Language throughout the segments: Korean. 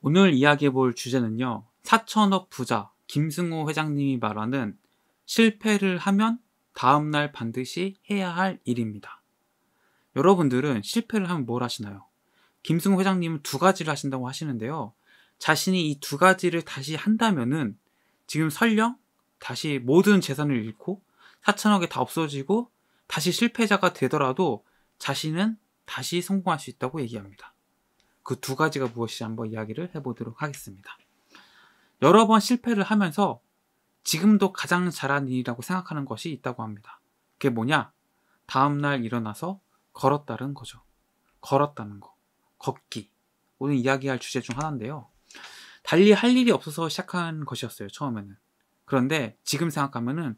오늘 이야기해 볼 주제는요. 4천억 부자 김승호 회장님이 말하는 실패를 하면 다음날 반드시 해야 할 일입니다. 여러분들은 실패를 하면 뭘 하시나요? 김승호 회장님은 두 가지를 하신다고 하시는데요. 자신이 이 두 가지를 다시 한다면은 지금 설령 다시 모든 재산을 잃고 4천억이 다 없어지고 다시 실패자가 되더라도 자신은 다시 성공할 수 있다고 얘기합니다. 그두 가지가 무엇이지 한번 이야기를 해보도록 하겠습니다. 여러 번 실패를 하면서 지금도 가장 잘한 일이라고 생각하는 것이 있다고 합니다. 그게 뭐냐? 다음날 일어나서 걸었다는 거죠. 걸었다는 거. 걷기. 오늘 이야기할 주제 중 하나인데요. 달리 할 일이 없어서 시작한 것이었어요, 처음에는. 그런데 지금 생각하면은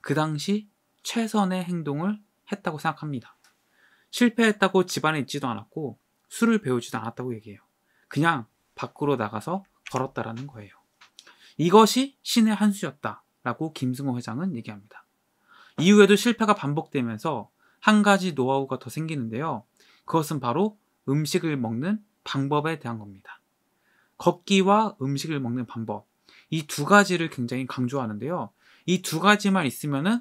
그 당시 최선의 행동을 했다고 생각합니다. 실패했다고 집안에 있지도 않았고 술을 배우지도 않았다고 얘기해요. 그냥 밖으로 나가서 걸었다라는 거예요. 이것이 신의 한 수였다라고 김승호 회장은 얘기합니다. 이후에도 실패가 반복되면서 한 가지 노하우가 더 생기는데요. 그것은 바로 음식을 먹는 방법에 대한 겁니다. 걷기와 음식을 먹는 방법. 이 두 가지를 굉장히 강조하는데요. 이 두 가지만 있으면은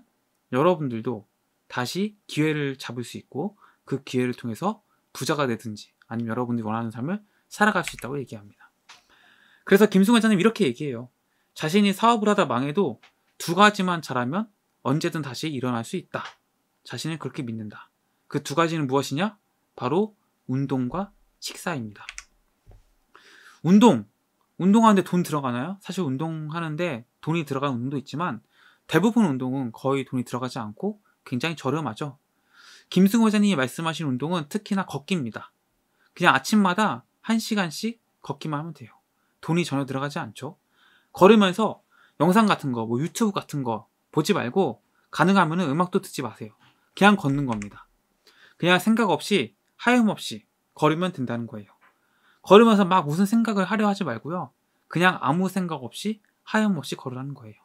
여러분들도 다시 기회를 잡을 수 있고 그 기회를 통해서 부자가 되든지 아니면 여러분들이 원하는 삶을 살아갈 수 있다고 얘기합니다. 그래서 김승환 회장님 이렇게 얘기해요. 자신이 사업을 하다 망해도 두 가지만 잘하면 언제든 다시 일어날 수 있다. 자신을 그렇게 믿는다. 그 두 가지는 무엇이냐? 바로 운동과 식사입니다. 운동. 운동하는데 돈 들어가나요? 사실 운동하는데 돈이 들어가는 운동도 있지만 대부분 운동은 거의 돈이 들어가지 않고 굉장히 저렴하죠. 김승호 회장님이 말씀하신 운동은 특히나 걷기입니다. 그냥 아침마다 1시간씩 걷기만 하면 돼요. 돈이 전혀 들어가지 않죠. 걸으면서 영상 같은 거, 뭐 유튜브 같은 거 보지 말고 가능하면 음악도 듣지 마세요. 그냥 걷는 겁니다. 그냥 생각 없이 하염없이 걸으면 된다는 거예요. 걸으면서 막 무슨 생각을 하려 하지 말고요. 그냥 아무 생각 없이 하염없이 걸으라는 거예요.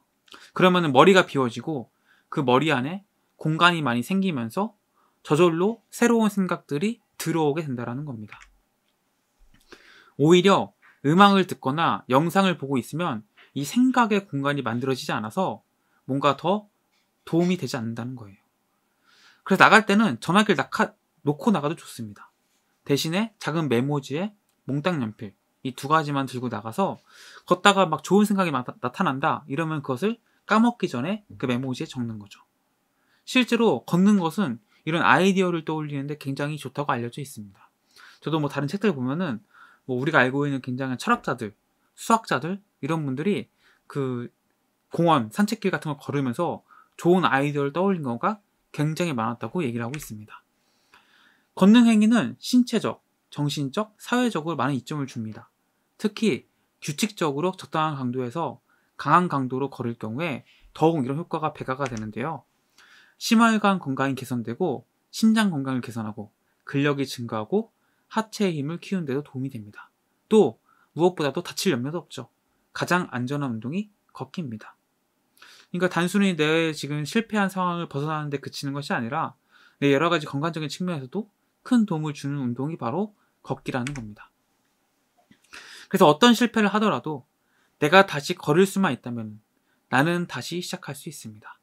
그러면 머리가 비워지고 그 머리 안에 공간이 많이 생기면서 저절로 새로운 생각들이 들어오게 된다라는 겁니다. 오히려 음악을 듣거나 영상을 보고 있으면 이 생각의 공간이 만들어지지 않아서 뭔가 더 도움이 되지 않는다는 거예요. 그래서 나갈 때는 전화기를 나카, 놓고 나가도 좋습니다. 대신에 작은 메모지에 몽땅 연필 이 두 가지만 들고 나가서 걷다가 막 좋은 생각이 나타난다 이러면 그것을 까먹기 전에 그 메모지에 적는 거죠. 실제로 걷는 것은 이런 아이디어를 떠올리는데 굉장히 좋다고 알려져 있습니다. 저도 뭐 다른 책들 보면은 뭐 우리가 알고 있는 굉장히 철학자들, 수학자들 이런 분들이 그 공원, 산책길 같은 걸 걸으면서 좋은 아이디어를 떠올린 경우가 굉장히 많았다고 얘기를 하고 있습니다. 걷는 행위는 신체적, 정신적, 사회적으로 많은 이점을 줍니다. 특히 규칙적으로 적당한 강도에서 강한 강도로 걸을 경우에 더욱 이런 효과가 배가가 되는데요. 심혈관 건강이 개선되고 심장 건강을 개선하고 근력이 증가하고 하체의 힘을 키우는 데도 도움이 됩니다. 또 무엇보다도 다칠 염려도 없죠. 가장 안전한 운동이 걷기입니다. 그러니까 단순히 내 지금 실패한 상황을 벗어나는 데 그치는 것이 아니라 내 여러 가지 건강적인 측면에서도 큰 도움을 주는 운동이 바로 걷기라는 겁니다. 그래서 어떤 실패를 하더라도 내가 다시 걸을 수만 있다면 나는 다시 시작할 수 있습니다.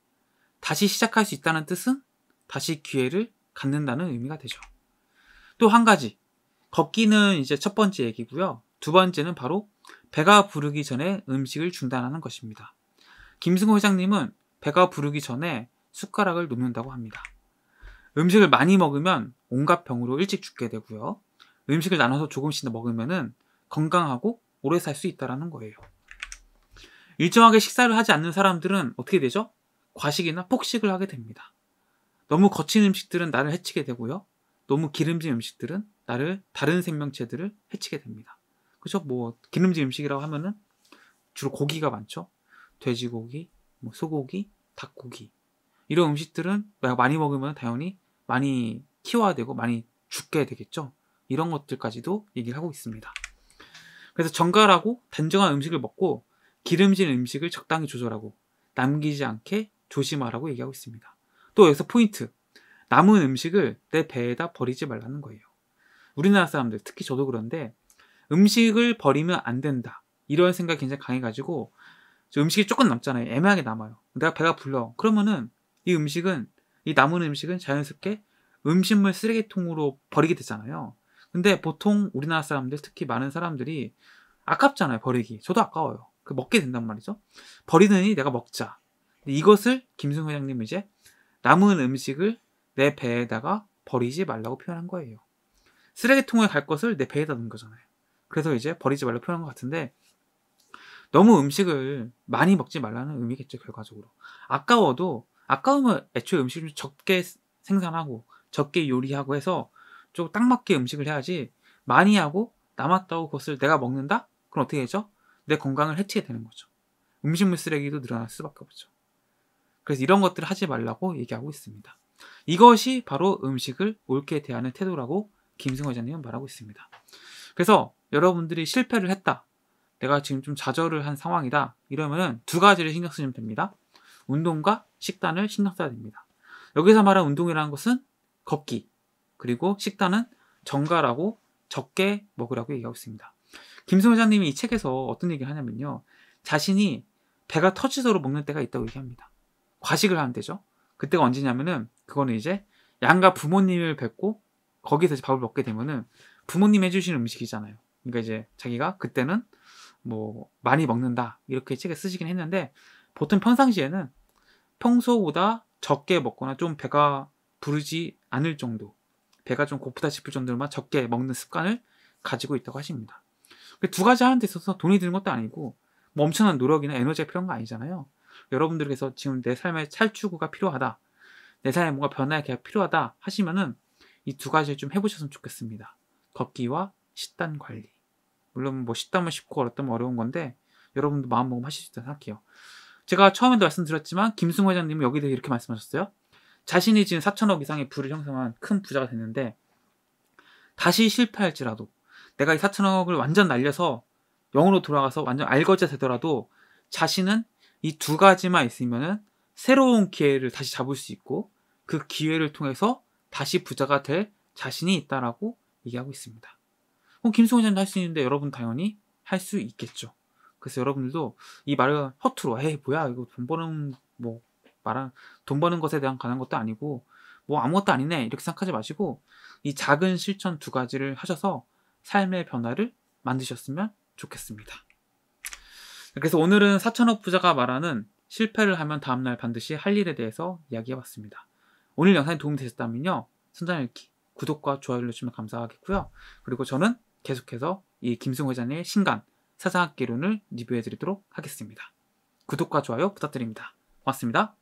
다시 시작할 수 있다는 뜻은 다시 기회를 갖는다는 의미가 되죠. 또 한 가지. 걷기는 이제 첫 번째 얘기고요. 두 번째는 바로 배가 부르기 전에 음식을 중단하는 것입니다. 김승호 회장님은 배가 부르기 전에 숟가락을 놓는다고 합니다. 음식을 많이 먹으면 온갖 병으로 일찍 죽게 되고요. 음식을 나눠서 조금씩 먹으면 건강하고 오래 살 수 있다는 거예요. 일정하게 식사를 하지 않는 사람들은 어떻게 되죠? 과식이나 폭식을 하게 됩니다. 너무 거친 음식들은 나를 해치게 되고요. 너무 기름진 음식들은 나를 다른 생명체들을 해치게 됩니다. 그죠? 렇뭐 기름진 음식이라고 하면은 주로 고기가 많죠. 돼지고기, 뭐 소고기, 닭고기 이런 음식들은 내가 많이 먹으면 당연히 많이 키워야 되고 많이 죽게 되겠죠. 이런 것들까지도 얘기를 하고 있습니다. 그래서 정갈하고 단정한 음식을 먹고 기름진 음식을 적당히 조절하고 남기지 않게 조심하라고 얘기하고 있습니다. 또 여기서 포인트. 남은 음식을 내 배에다 버리지 말라는 거예요. 우리나라 사람들, 특히 저도 그런데 음식을 버리면 안 된다. 이런 생각이 굉장히 강해가지고 음식이 조금 남잖아요. 애매하게 남아요. 내가 배가 불러. 그러면은 이 음식은, 이 남은 음식은 자연스럽게 음식물 쓰레기통으로 버리게 되잖아요. 근데 보통 우리나라 사람들, 특히 많은 사람들이 아깝잖아요. 버리기. 저도 아까워요. 그 먹게 된단 말이죠. 버리느니 내가 먹자. 이것을 김승 회장님은 이제 남은 음식을 내 배에다가 버리지 말라고 표현한 거예요. 쓰레기통에 갈 것을 내 배에다 넣은 거잖아요. 그래서 이제 버리지 말라고 표현한 것 같은데 너무 음식을 많이 먹지 말라는 의미겠죠 결과적으로. 아까워도 아까우면 애초에 음식을 적게 생산하고 적게 요리하고 해서 좀 딱 맞게 음식을 해야지 많이 하고 남았다고 그것을 내가 먹는다? 그럼 어떻게 되죠? 내 건강을 해치게 되는 거죠. 음식물 쓰레기도 늘어날 수밖에 없죠. 그래서 이런 것들을 하지 말라고 얘기하고 있습니다. 이것이 바로 음식을 옳게 대하는 태도라고 김승호 회 장님은 말하고 있습니다. 그래서 여러분들이 실패를 했다. 내가 지금 좀 좌절을 한 상황이다. 이러면은 두 가지를 신경 쓰면 됩니다. 운동과 식단을 신경 써야 됩니다. 여기서 말한 운동이라는 것은 걷기, 그리고 식단은 정가라고 적게 먹으라고 얘기하고 있습니다. 김승 호 회장님이 이 책에서 어떤 얘기를 하냐면요. 자신이 배가 터지도록 먹는 때가 있다고 얘기합니다. 과식을 하는 되죠. 그때가 언제냐면은 그거는 이제 양가 부모님을 뵙고 거기서 밥을 먹게 되면은 부모님 해주시는 음식이잖아요. 그러니까 이제 자기가 그때는 뭐 많이 먹는다 이렇게 책에 쓰시긴 했는데 보통 평상시에는 평소보다 적게 먹거나 좀 배가 부르지 않을 정도 배가 좀 고프다 싶을 정도로만 적게 먹는 습관을 가지고 있다고 하십니다. 그 두 가지 하는 데 있어서 돈이 드는 것도 아니고 뭐 엄청난 노력이나 에너지가 필요한 거 아니잖아요. 여러분들께서 지금 내 삶의 찰추구가 필요하다. 내 삶에 뭔가 변화의 계획 필요하다 하시면은 이 두 가지를 좀 해보셨으면 좋겠습니다. 걷기와 식단 관리. 물론 뭐 식단은 쉽고 어렵다면 어려운 건데 여러분도 마음먹으면 하실 수 있다고 생각해요. 제가 처음에도 말씀드렸지만 김승호 회장님은 여기서 이렇게 말씀하셨어요. 자신이 지금 4천억 이상의 부를 형성한 큰 부자가 됐는데 다시 실패할지라도 내가 이 4천억을 완전 날려서 영으로 돌아가서 완전 알거지가 되더라도 자신은 이두 가지만 있으면은 새로운 기회를 다시 잡을 수 있고 그 기회를 통해서 다시 부자가 될 자신이 있다라고 얘기하고 있습니다. 그럼 김승훈장도할 수 있는데 여러분 당연히 할 수 있겠죠. 그래서 여러분들도 이 말을 허투루 에이 뭐야 이거 돈 버는 뭐 말한 돈 버는 것에 대한 관한 것도 아니고 뭐 아무것도 아니네 이렇게 생각하지 마시고 이 작은 실천 두 가지를 하셔서 삶의 변화를 만드셨으면 좋겠습니다. 그래서 오늘은 4천억 부자가 말하는 실패를 하면 다음날 반드시 할 일에 대해서 이야기해봤습니다. 오늘 영상이 도움이 되셨다면요. 선전읽기 구독과 좋아요를 주시면 감사하겠고요. 그리고 저는 계속해서 이 김승호 회장의 신간 사상학개론을 리뷰해드리도록 하겠습니다. 구독과 좋아요 부탁드립니다. 고맙습니다.